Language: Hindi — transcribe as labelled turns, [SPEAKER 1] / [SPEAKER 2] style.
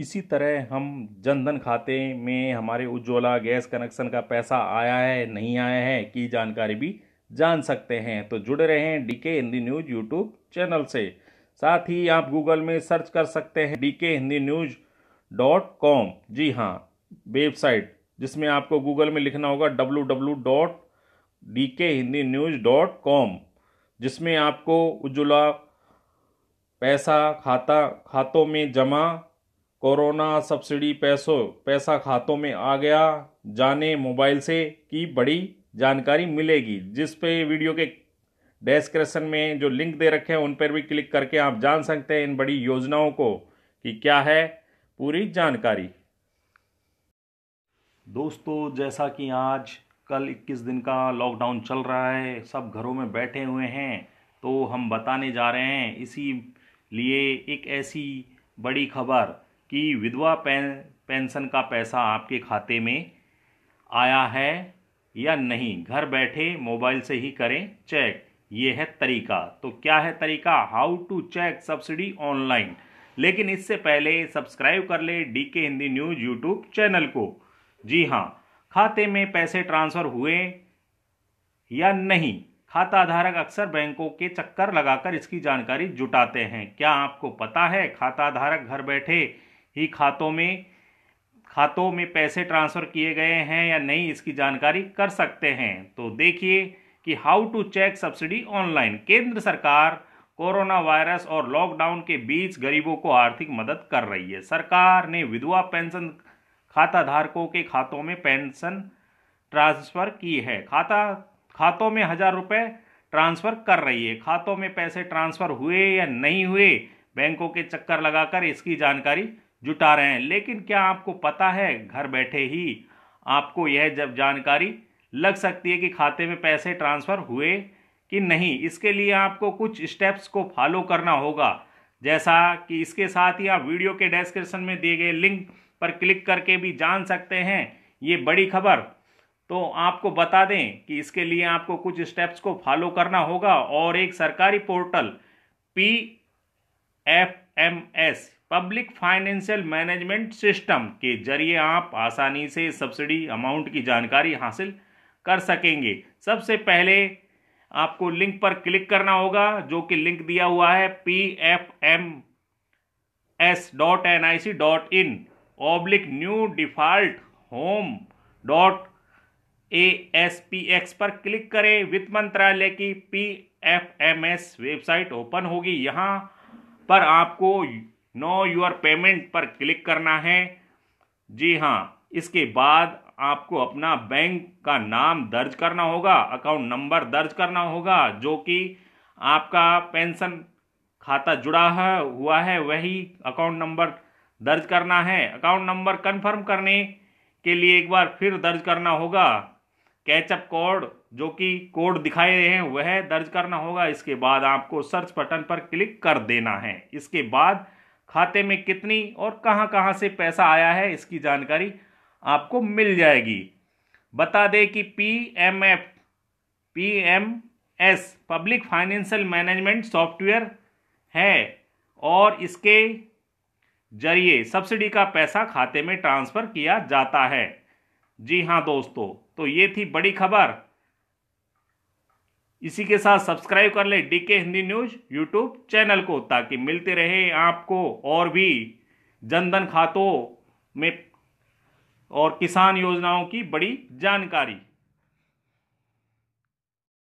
[SPEAKER 1] इसी तरह हम जनधन खाते में हमारे उज्ज्वला गैस कनेक्शन का पैसा आया है नहीं आया है की जानकारी भी जान सकते हैं तो जुड़े रहें DK Hindi news YouTube channel से साथ ही आप गूगल में सर्च कर सकते हैं D K Hindi news dot com जी हाँ वेबसाइट जिसमें आपको गूगल में लिखना होगा W W dot D K Hindi news dot com जिसमें आपको उज्ज्वला पैसा खाता खातों में जमा कोरोना सब्सिडी पैसों पैसा खातों में आ गया जाने मोबाइल से की बड़ी जानकारी मिलेगी जिस पे वीडियो के डेस्क्रिप्शन में जो लिंक दे रखे हैं उन पर भी क्लिक करके आप जान सकते हैं इन बड़ी योजनाओं को कि क्या है पूरी जानकारी दोस्तों जैसा कि आज कल 21 दिन का लॉकडाउन चल रहा है सब घरों में बैठे हुए हैं तो हम बताने जा रहे हैं इसी लिए एक ऐसी बड़ी खबर कि विधवा पेंशन का पैसा आपके खाते में आया है या नहीं घर बैठे मोबाइल से ही करें चेक ये है तरीका तो क्या है तरीका how to check subsidy online लेकिन इससे पहले सब्सक्राइब कर ले D K Hindi news YouTube channel को जी हाँ खाते में पैसे ट्रांसफ़र हुए या नहीं खाता धारक अक्सर बैंकों के चक्कर लगाकर इसकी जानकारी जुटाते हैं क्या आपको पता है खाता धारक घर बैठे ही खातों में खातों में पैसे ट्रांसफ़र किए गए हैं या नहीं इसकी जानकारी कर सकते हैं तो देखिए कि how to check subsidy online केंद्र सरकार कोरोना वायरस और लॉकडाउन के बीच गरीबों को आर्थिक मदद कर रही है सरकार ने विधवा पेंशन खाता धारकों के खातों में पेंशन ट्रांसफ़र की है खाता खातों में हज़ार रुपये ट्रांसफ़र कर रही है खातों में पैसे ट्रांसफ़र हुए या नहीं हुए बैंकों के चक्कर लगाकर इसकी जानकारी जुटा रहे हैं लेकिन क्या आपको पता है घर बैठे ही आपको यह जब जानकारी लग सकती है कि खाते में पैसे ट्रांसफ़र हुए कि नहीं इसके लिए आपको कुछ स्टेप्स को फॉलो करना होगा जैसा कि इसके साथ ही आप वीडियो के डिस्क्रिप्शन में दिए गए लिंक पर क्लिक करके भी जान सकते हैं ये बड़ी खबर तो आपको बता दें कि इसके लिए आपको कुछ स्टेप्स को फॉलो करना होगा और एक सरकारी portal P F M S public financial management system के जरिए आप आसानी से सब्सिडी अमाउंट की जानकारी हासिल कर सकेंगे सबसे पहले आपको लिंक पर क्लिक करना होगा जो कि लिंक दिया हुआ है P F M S dot N I C dot in oblique new default home dot A S P X पर क्लिक करें वित्त मंत्रालय की P F M S website open होगी यहाँ पर आपको नो योर पेमेंट पर क्लिक करना है जी हाँ इसके बाद आपको अपना बैंक का नाम दर्ज करना होगा अकाउंट नंबर दर्ज करना होगा जो कि आपका पेंशन खाता जुड़ा है हुआ है वही अकाउंट नंबर दर्ज करना है अकाउंट नंबर कंफर्म करने के लिए एक बार फिर दर्ज करना होगा कैचअप कोड जो कि कोड दिखाए रहे हैं वह दर्ज करना होगा इसके बाद आपको सर्च बटन पर क्लिक कर देना है इसके बाद खाते में कितनी और कहां कहां से पैसा आया है इसकी जानकारी आपको मिल जाएगी बता दें कि P M F P M S public financial management software है और इसके जरिए सब्सिडी का पैसा खाते में ट्रांसफ़र किया जाता है जी हाँ दोस्तों तो ये थी बड़ी खबर इसी के साथ सब्सक्राइब कर ले DK Hindi news YouTube channel को ताकि मिलते रहे आपको और भी जनधन खातों में और किसान योजनाओं की बड़ी जानकारी